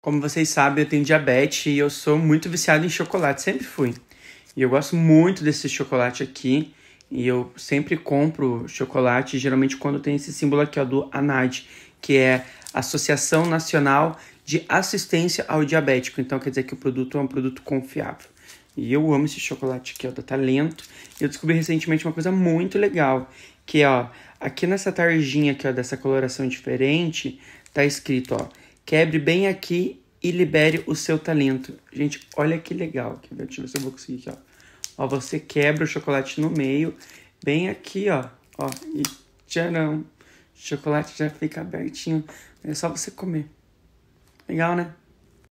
Como vocês sabem, eu tenho diabetes e eu sou muito viciado em chocolate, sempre fui. E eu gosto muito desse chocolate aqui. E eu sempre compro chocolate, geralmente quando tem esse símbolo aqui, ó, do ANAD, que é Associação Nacional de Assistência ao Diabético. Então quer dizer que o produto é um produto confiável. E eu amo esse chocolate aqui, ó, da Talento. E eu descobri recentemente uma coisa muito legal, que ó, aqui nessa tarjinha aqui, ó, dessa coloração diferente, tá escrito, ó, Quebre bem aqui e libere o seu talento. Gente, olha que legal. Deixa eu ver se eu vou conseguir aqui, ó. Ó, você quebra o chocolate no meio, bem aqui, ó. Ó, e tcharam. O chocolate já fica abertinho. É só você comer. Legal, né?